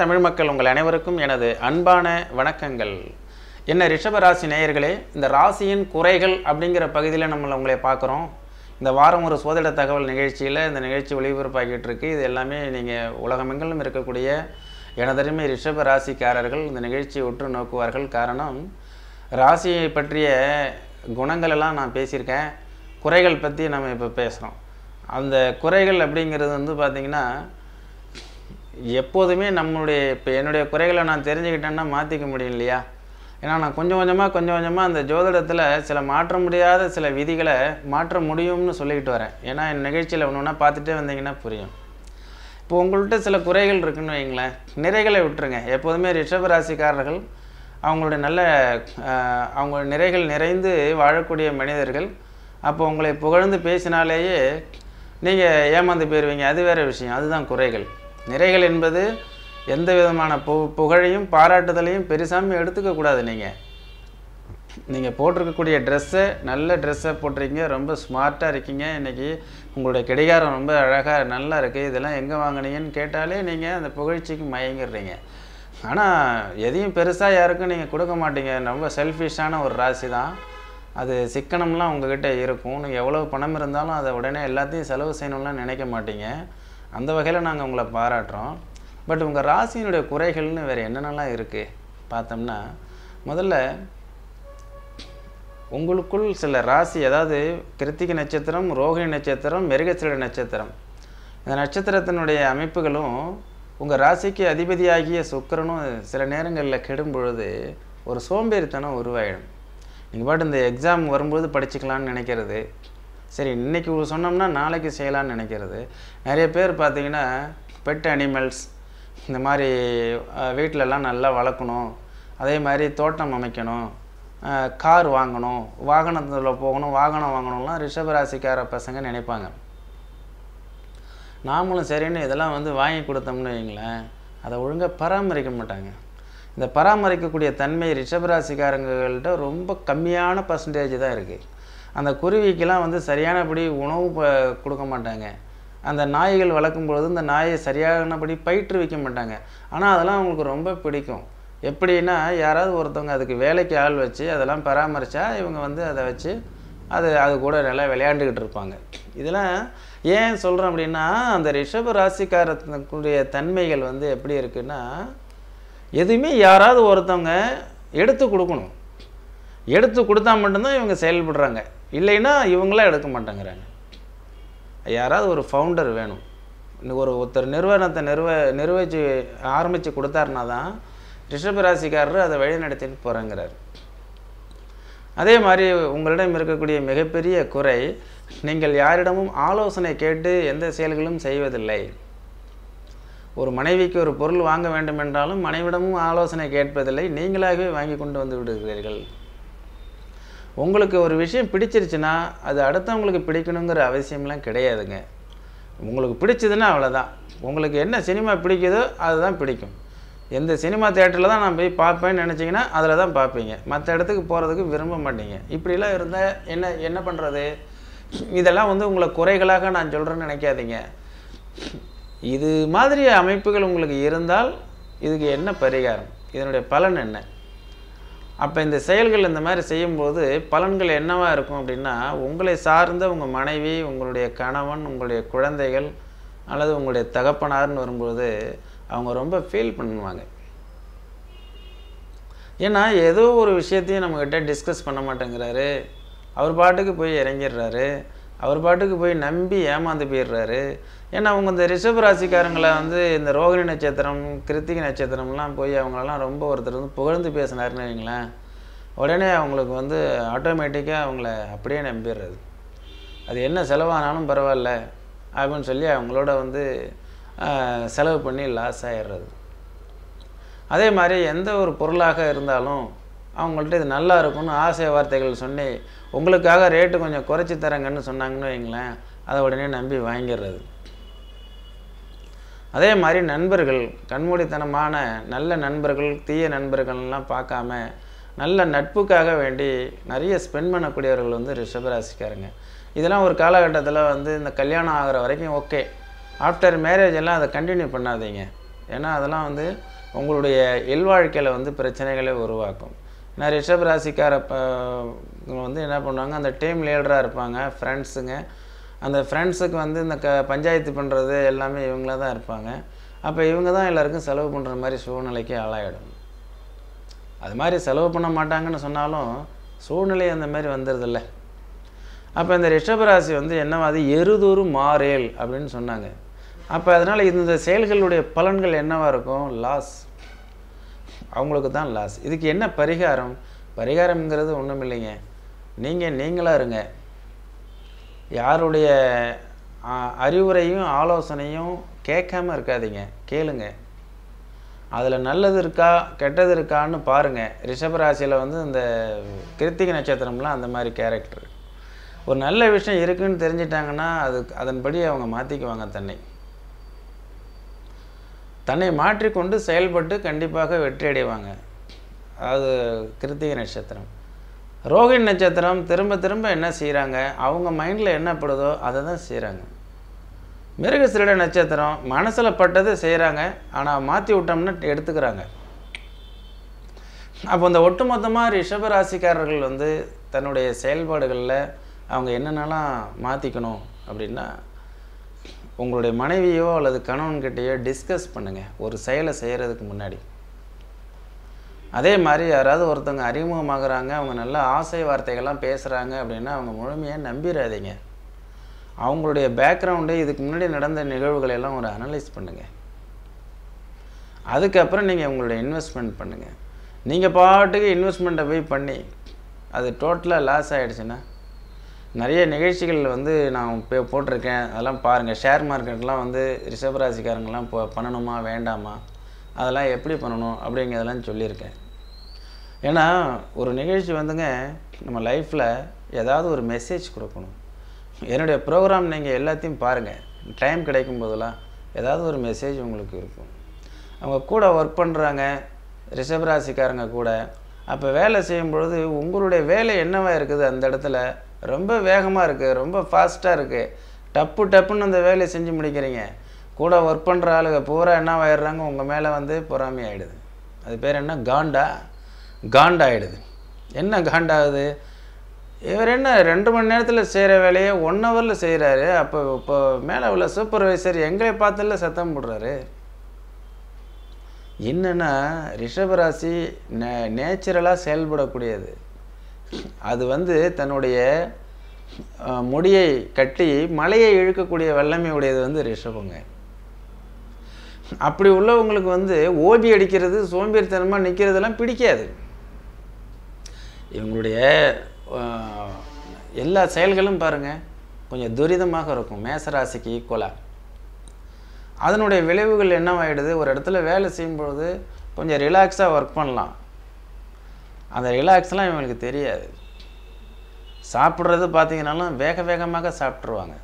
தமிழ் மக்கள் உங்கள் அனைவருக்கும் எனது அன்பான வணக்கங்கள் என்ன ரிஷபராசி நேயர்களே இந்த ராசியின் குறைகள் அப்படிங்கிற பகுதியில் நம்மளை உங்களை பார்க்குறோம் இந்த வாரம் ஒரு சோதிட தகவல் நிகழ்ச்சியில் இந்த நிகழ்ச்சி ஒளிபரப்பாகிட்டு இருக்கு இது எல்லாமே நீங்கள் உலகமெங்கிலும் இருக்கக்கூடிய எனதருமே ரிஷப ராசிக்காரர்கள் இந்த நிகழ்ச்சியை உற்று நோக்குவார்கள் காரணம் ராசியை பற்றிய குணங்களெல்லாம் நான் பேசியிருக்கேன் குறைகள் பற்றி நம்ம இப்போ பேசுகிறோம் அந்த குறைகள் அப்படிங்கிறது வந்து பார்த்திங்கன்னா எப்போதுமே நம்மளுடைய இப்போ என்னுடைய குறைகளை நான் தெரிஞ்சுக்கிட்டேன்னா மாற்றிக்க முடியும் இல்லையா ஏன்னா நான் கொஞ்சம் கொஞ்சமாக கொஞ்சம் கொஞ்சமாக அந்த ஜோதிடத்தில் சில மாற்ற முடியாத சில விதிகளை மாற்ற முடியும்னு சொல்லிக்கிட்டு வரேன் ஏன்னா என் நிகழ்ச்சியில் ஒன்று ஒன்றா பார்த்துட்டே வந்தீங்கன்னா புரியும் இப்போ உங்கள்கிட்ட சில குறைகள் இருக்குன்னு வைங்களேன் நிறைகளை விட்டுருங்க எப்போதுமே ரிஷப ராசிக்காரர்கள் அவங்களுடைய நல்ல அவங்க நிறைகள் நிறைந்து வாழக்கூடிய மனிதர்கள் அப்போ உங்களை புகழ்ந்து பேசினாலேயே நீங்கள் ஏமாந்து போயிடுவீங்க அது வேறு விஷயம் அதுதான் குறைகள் நிறைகள் என்பது எந்த விதமான பு புகழையும் பாராட்டுதலையும் பெருசாமல் எடுத்துக்கக்கூடாது நீங்கள் நீங்கள் போட்டிருக்கக்கூடிய ட்ரெஸ்ஸை நல்ல ட்ரெஸ்ஸை போட்டிருக்கீங்க ரொம்ப ஸ்மார்ட்டாக இருக்கீங்க இன்றைக்கி உங்களுடைய கிடைகாரம் ரொம்ப அழகாக நல்லா இருக்குது இதெல்லாம் எங்கே வாங்கினீங்கன்னு கேட்டாலே நீங்கள் அந்த புகழ்ச்சிக்கு மயங்கிடுறீங்க ஆனால் எதையும் பெருசாக யாருக்கும் நீங்கள் கொடுக்க மாட்டீங்க ரொம்ப செல்ஃபிஷான ஒரு ராசி தான் அது சிக்கனம்லாம் உங்ககிட்ட இருக்கும் நீங்கள் எவ்வளோ பணம் இருந்தாலும் அதை உடனே எல்லாத்தையும் செலவு செய்யணும்லாம் நினைக்க மாட்டீங்க அந்த வகையில் நாங்கள் உங்களை பாராட்டுறோம் பட் உங்கள் ராசியினுடைய குறைகள்னு வேறு என்னென்னலாம் இருக்குது பார்த்தோம்னா முதல்ல உங்களுக்குள் சில ராசி அதாவது கிருத்திகை நட்சத்திரம் ரோகிணி நட்சத்திரம் மிருகசீட நட்சத்திரம் இந்த நட்சத்திரத்தினுடைய அமைப்புகளும் உங்கள் ராசிக்கு அதிபதியாகிய சுக்கரனும் சில நேரங்களில் கெடும் பொழுது ஒரு சோம்பேறித்தனம் உருவாயிடும் நீங்கள் பாட்டு இந்த எக்ஸாம் வரும்போது படிச்சுக்கலான்னு நினைக்கிறது சரி இன்றைக்கி சொன்னோம்னா நாளைக்கு செய்யலான்னு நினைக்கிறது நிறைய பேர் பார்த்திங்கன்னா பெட் அனிமல்ஸ் இந்த மாதிரி வீட்டிலலாம் நல்லா வளர்க்கணும் அதே மாதிரி தோட்டம் அமைக்கணும் கார் வாங்கணும் வாகனத்தில் போகணும் வாகனம் வாங்கணும்லாம் ரிஷபராசிக்கார பசங்க நினைப்பாங்க நாமளும் சரின்னு இதெல்லாம் வந்து வாங்கி கொடுத்தோம்னு வைங்களேன் அதை ஒழுங்காக பராமரிக்க மாட்டாங்க இந்த பராமரிக்கக்கூடிய தன்மை ரிஷபராசிக்காரங்கள்கிட்ட ரொம்ப கம்மியான பர்சன்டேஜ் தான் இருக்குது அந்த குருவிக்கெல்லாம் வந்து சரியானபடி உணவு கொடுக்க மாட்டாங்க அந்த நாய்கள் வளர்க்கும் பொழுது இந்த நாயை சரியானபடி பயிற்றுவிக்க மாட்டாங்க ஆனால் அதெல்லாம் அவங்களுக்கு ரொம்ப பிடிக்கும் எப்படின்னா யாராவது ஒருத்தவங்க அதுக்கு வேலைக்கு ஆள் வச்சு அதெல்லாம் பராமரித்தா இவங்க வந்து அதை வச்சு அது அது கூட நல்லா விளையாண்டுக்கிட்டு இருப்பாங்க இதெல்லாம் ஏன் சொல்கிறோம் அப்படின்னா அந்த ரிஷப ராசிக்காரத்துக்குரிய தன்மைகள் வந்து எப்படி இருக்குன்னா எதுவுமே யாராவது ஒருத்தவங்க எடுத்து கொடுக்கணும் எடுத்து கொடுத்தா மட்டும்தான் இவங்க செயல்படுறாங்க இல்லைன்னா இவங்களாம் எடுக்க மாட்டேங்கிறாங்க யாராவது ஒரு ஃபவுண்டர் வேணும் ஒரு ஒருத்தர் நிறுவனத்தை நிறுவ நிர்வகிச்சு ஆரம்பித்து கொடுத்தாருனா தான் ரிஷபராசிக்காரர் அதை வழிநடத்திட்டு போகிறேங்கிறார் அதே மாதிரி உங்களிடம் இருக்கக்கூடிய மிகப்பெரிய குறை நீங்கள் யாரிடமும் ஆலோசனை கேட்டு எந்த செயல்களும் செய்வதில்லை ஒரு மனைவிக்கு ஒரு பொருள் வாங்க வேண்டும் என்றாலும் மனைவிடமும் ஆலோசனை கேட்பதில்லை நீங்களாகவே வாங்கி கொண்டு வந்து விடுகிறீர்கள் உங்களுக்கு ஒரு விஷயம் பிடிச்சிருச்சுன்னா அது அடுத்தவங்களுக்கு பிடிக்கணுங்கிற அவசியம்லாம் கிடையாதுங்க உங்களுக்கு பிடிச்சதுன்னா அவ்வளோதான் உங்களுக்கு என்ன சினிமா பிடிக்குதோ அதுதான் பிடிக்கும் எந்த சினிமா தேட்டரில் தான் நான் போய் பார்ப்பேன்னு நினச்சிங்கன்னா அதில் தான் பார்ப்பீங்க மற்ற இடத்துக்கு போகிறதுக்கு விரும்ப மாட்டீங்க இப்படிலாம் இருந்தால் என்ன என்ன பண்ணுறது இதெல்லாம் வந்து உங்களை குறைகளாக நான் சொல்கிறேன்னு நினைக்காதீங்க இது மாதிரி அமைப்புகள் உங்களுக்கு இருந்தால் இதுக்கு என்ன பரிகாரம் இதனுடைய பலன் என்ன அப்போ இந்த செயல்கள் இந்த மாதிரி செய்யும்போது பலன்கள் என்னவாக இருக்கும் அப்படின்னா உங்களை சார்ந்த உங்கள் மனைவி உங்களுடைய கணவன் உங்களுடைய குழந்தைகள் அல்லது உங்களுடைய தகப்பனார்னு வரும்போது அவங்க ரொம்ப ஃபீல் பண்ணுவாங்க ஏன்னா ஏதோ ஒரு விஷயத்தையும் நம்மக்கிட்ட டிஸ்கஸ் பண்ண மாட்டேங்கிறாரு அவர் பாட்டுக்கு போய் இறங்கிடுறாரு அவர் பாட்டுக்கு போய் நம்பி ஏமாந்து போயிடுறாரு ஏன்னா அவங்க இந்த ரிஷப் ராசிக்காரங்களை வந்து இந்த ரோகிணி நட்சத்திரம் கிருத்திகை நட்சத்திரம்லாம் போய் அவங்களெல்லாம் ரொம்ப ஒருத்தர் வந்து புகழ்ந்து பேசினாருன்னு வைங்களேன் உடனே அவங்களுக்கு வந்து ஆட்டோமேட்டிக்காக அவங்கள அப்படியே நம்பிடுறது அது என்ன செலவானாலும் பரவாயில்ல அப்படின்னு சொல்லி அவங்களோட வந்து செலவு பண்ணி லாஸ் ஆகிடுறது அதே மாதிரி எந்த ஒரு பொருளாக இருந்தாலும் அவங்கள்ட்ட இது நல்லா இருக்கும்னு ஆசை வார்த்தைகள் சொன்னி உங்களுக்காக ரேட்டு கொஞ்சம் குறைச்சி தரங்கன்னு சொன்னாங்கன்னு வைங்களேன் அதை உடனே நம்பி வாங்கிடுறது அதே மாதிரி நண்பர்கள் கண்மூடித்தனமான நல்ல நண்பர்கள் தீய நண்பர்கள்லாம் பார்க்காம நல்ல நட்புக்காக வேண்டி நிறைய ஸ்பெண்ட் பண்ணக்கூடியவர்கள் வந்து ரிஷபராசிக்காருங்க இதெல்லாம் ஒரு காலகட்டத்தில் வந்து இந்த கல்யாணம் ஆகிற வரைக்கும் ஓகே ஆஃப்டர் மேரேஜ் எல்லாம் அதை கண்டினியூ பண்ணாதீங்க ஏன்னா அதெல்லாம் வந்து உங்களுடைய இல்வாழ்க்கையில் வந்து பிரச்சனைகளை உருவாக்கும் நான் ரிஷப் ராசிக்கார வந்து என்ன பண்ணுவாங்க அந்த டீம் லீடராக இருப்பாங்க ஃப்ரெண்ட்ஸுங்க அந்த ஃப்ரெண்ட்ஸுக்கு வந்து இந்த க பஞ்சாயத்து பண்ணுறது எல்லாமே இவங்களாக தான் இருப்பாங்க அப்போ இவங்க தான் எல்லாருக்கும் செலவு பண்ணுற மாதிரி சூழ்நிலைக்கு ஆளாயிடும் அது மாதிரி செலவு பண்ண மாட்டாங்கன்னு சொன்னாலும் சூழ்நிலை அந்த மாதிரி வந்துடுதில்ல அப்போ இந்த ரிஷபராசி வந்து என்னவாது எருதூறு மாறேல் அப்படின்னு சொன்னாங்க அப்போ அதனால் இந்த செயல்களுடைய பலன்கள் என்னவாக இருக்கும் லாஸ் அவங்களுக்கு தான் லாஸ் இதுக்கு என்ன பரிகாரம் பரிகாரம்ங்கிறது ஒன்றும் இல்லைங்க நீங்கள் நீங்களாக இருங்க யாருடைய அறிவுரையும் ஆலோசனையும் கேட்காம இருக்காதீங்க கேளுங்க அதில் நல்லது இருக்கா கெட்டது இருக்கான்னு பாருங்கள் ரிஷபராசியில் வந்து இந்த கிருத்திகை நட்சத்திரம்லாம் அந்த மாதிரி கேரக்டர் ஒரு நல்ல விஷயம் இருக்குதுன்னு தெரிஞ்சிட்டாங்கன்னா அது அதன்படி அவங்க மாற்றிக்குவாங்க தன்னை தன்னை மாற்றிக்கொண்டு செயல்பட்டு கண்டிப்பாக வெற்றி அடைவாங்க அது கிருத்திகை நட்சத்திரம் ரோகிணி நட்சத்திரம் திரும்ப திரும்ப என்ன செய்கிறாங்க அவங்க மைண்டில் என்ன படுதோ அதை தான் செய்கிறாங்க மிருகசிரிட நட்சத்திரம் மனசில் பட்டது செய்கிறாங்க ஆனால் மாற்றி விட்டோம்னு எடுத்துக்கிறாங்க அப்போ இந்த ஒட்டுமொத்தமாக ரிஷபராசிக்காரர்கள் வந்து தன்னுடைய செயல்பாடுகளில் அவங்க என்னென்னலாம் மாற்றிக்கணும் அப்படின்னா உங்களுடைய மனைவியோ அல்லது கணவன்கிட்டையோ டிஸ்கஸ் பண்ணுங்கள் ஒரு செயலை செய்கிறதுக்கு முன்னாடி அதே மாதிரி யாராவது ஒருத்தவங்க அறிமுகமாகறாங்க அவங்க நல்ல ஆசை வார்த்தைகள்லாம் பேசுகிறாங்க அப்படின்னா அவங்க முழுமையாக நம்பிடாதீங்க அவங்களுடைய பேக்ரவுண்டு இதுக்கு முன்னாடி நடந்த நிகழ்வுகளை எல்லாம் ஒரு அனலைஸ் பண்ணுங்கள் அதுக்கப்புறம் நீங்கள் உங்களுடைய இன்வெஸ்ட்மெண்ட் பண்ணுங்கள் நீங்கள் பாட்டுக்கு இன்வெஸ்ட்மெண்ட்டை போய் பண்ணி அது டோட்டலாக லாஸ் ஆகிடுச்சுன்னா நிறைய நிகழ்ச்சிகள் வந்து நான் இப்போ போட்டிருக்கேன் அதெல்லாம் பாருங்கள் ஷேர் மார்க்கெட்லாம் வந்து ராசிக்காரங்கெல்லாம் இப்போ பண்ணணுமா வேண்டாமா அதெல்லாம் எப்படி பண்ணணும் அப்படிங்கிறதெல்லாம் சொல்லியிருக்கேன் ஏன்னா ஒரு நிகழ்ச்சி வந்துங்க நம்ம லைஃப்பில் ஏதாவது ஒரு மெசேஜ் கொடுக்கணும் என்னுடைய ப்ரோக்ராம் நீங்கள் எல்லாத்தையும் பாருங்கள் டைம் கிடைக்கும் போதெல்லாம் ஏதாவது ஒரு மெசேஜ் உங்களுக்கு இருக்கும் அவங்க கூட ஒர்க் பண்ணுறாங்க ராசிக்காரங்க கூட அப்போ வேலை செய்யும் பொழுது உங்களுடைய வேலை என்னவாக இருக்குது அந்த இடத்துல ரொம்ப வேகமாக இருக்குது ரொம்ப ஃபாஸ்ட்டாக இருக்குது டப்பு டப்புன்னு அந்த வேலையை செஞ்சு முடிக்கிறீங்க கூட ஒர்க் பண்ணுற ஆளுங்க பூரா என்ன ஆயிடுறாங்க உங்கள் மேலே வந்து பொறாமை ஆகிடுது அது பேர் என்ன காண்டா காண்டாயிடுது என்ன காண்டாகுது இவர் என்ன ரெண்டு மணி நேரத்தில் செய்கிற வேலையை ஒன் ஹவரில் செய்கிறாரு அப்போ இப்போ மேலே உள்ள சூப்பர்வைசர் எங்களை பார்த்துல சத்தம் போடுறாரு என்னென்னா ரிஷபராசி நே நேச்சுரலாக செயல்படக்கூடியது அது வந்து தன்னுடைய முடியை கட்டி மலையை இழுக்கக்கூடிய வல்லமை உடையது வந்து ரிஷபங்க அப்படி உள்ளவங்களுக்கு வந்து ஓபி அடிக்கிறது சோம்பேறித்தனமாக நிற்கிறதெல்லாம் பிடிக்காது இவங்களுடைய எல்லா செயல்களும் பாருங்கள் கொஞ்சம் துரிதமாக இருக்கும் மேசராசிக்கு ஈக்குவலாக அதனுடைய விளைவுகள் என்னவாயிடுது ஒரு இடத்துல வேலை செய்யும்பொழுது கொஞ்சம் ரிலாக்ஸாக ஒர்க் பண்ணலாம் அந்த ரிலாக்ஸ்லாம் இவங்களுக்கு தெரியாது சாப்பிட்றது பார்த்திங்கனாலும் வேக வேகமாக சாப்பிட்ருவாங்க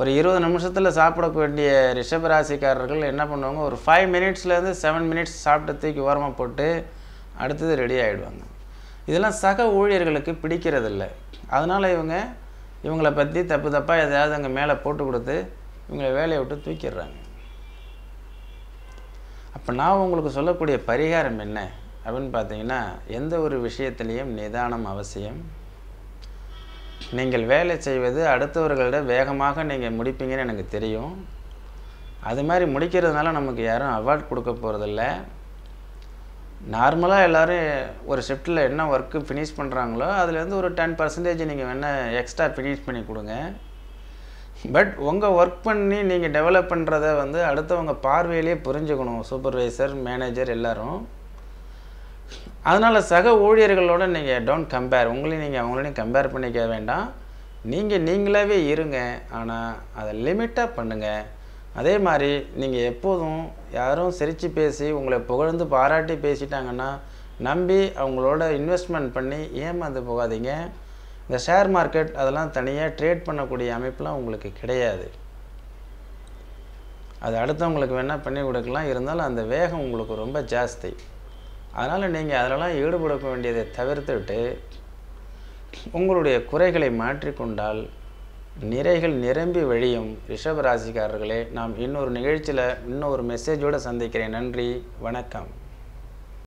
ஒரு இருபது நிமிஷத்தில் சாப்பிடக்கூடிய ரிஷபராசிக்காரர்கள் என்ன பண்ணுவாங்க ஒரு ஃபைவ் மினிட்ஸ்லேருந்து செவன் மினிட்ஸ் சாப்பிட்டு தூக்கி ஓரமாக போட்டு அடுத்தது ரெடி ஆகிடுவாங்க இதெல்லாம் சக ஊழியர்களுக்கு பிடிக்கிறதில்ல அதனால் இவங்க இவங்களை பற்றி தப்பு தப்பாக எதையாவது அங்கே மேலே போட்டு கொடுத்து இவங்களை வேலையை விட்டு தூக்கிடுறாங்க அப்போ நான் உங்களுக்கு சொல்லக்கூடிய பரிகாரம் என்ன அப்படின்னு பார்த்தீங்கன்னா எந்த ஒரு விஷயத்திலையும் நிதானம் அவசியம் நீங்கள் வேலை செய்வது அடுத்தவர்களிடம் வேகமாக நீங்கள் முடிப்பீங்கன்னு எனக்கு தெரியும் அது மாதிரி முடிக்கிறதுனால நமக்கு யாரும் அவார்ட் கொடுக்க போகிறதில்ல நார்மலாக எல்லோரும் ஒரு ஷிஃப்ட்டில் என்ன ஒர்க்கு ஃபினிஷ் பண்ணுறாங்களோ அதுலேருந்து ஒரு டென் பர்சன்டேஜ் நீங்கள் வேணால் எக்ஸ்ட்ரா ஃபினிஷ் பண்ணி கொடுங்க பட் உங்கள் ஒர்க் பண்ணி நீங்கள் டெவலப் பண்ணுறத வந்து அடுத்தவங்க பார்வையிலே புரிஞ்சுக்கணும் சூப்பர்வைசர் மேனேஜர் எல்லோரும் அதனால் சக ஊழியர்களோடு நீங்கள் டோன்ட் கம்பேர் உங்களையும் நீங்கள் அவங்களையும் கம்பேர் பண்ணிக்க வேண்டாம் நீங்கள் நீங்களாகவே இருங்க ஆனால் அதை லிமிட்டாக பண்ணுங்கள் அதே மாதிரி நீங்கள் எப்போதும் யாரும் சிரித்து பேசி உங்களை புகழ்ந்து பாராட்டி பேசிட்டாங்கன்னா நம்பி அவங்களோட இன்வெஸ்ட்மெண்ட் பண்ணி ஏமாந்து போகாதீங்க இந்த ஷேர் மார்க்கெட் அதெல்லாம் தனியாக ட்ரேட் பண்ணக்கூடிய அமைப்பெலாம் உங்களுக்கு கிடையாது அது அடுத்தவங்களுக்கு வேணால் பண்ணி கொடுக்கலாம் இருந்தாலும் அந்த வேகம் உங்களுக்கு ரொம்ப ஜாஸ்தி அதனால் நீங்கள் அதிலலாம் ஈடுபட வேண்டியதை தவிர்த்துவிட்டு உங்களுடைய குறைகளை மாற்றிக்கொண்டால் நிறைகள் நிரம்பி வழியும் ரிஷபராசிக்காரர்களே நாம் இன்னொரு நிகழ்ச்சியில் இன்னொரு மெசேஜோடு சந்திக்கிறேன் நன்றி வணக்கம்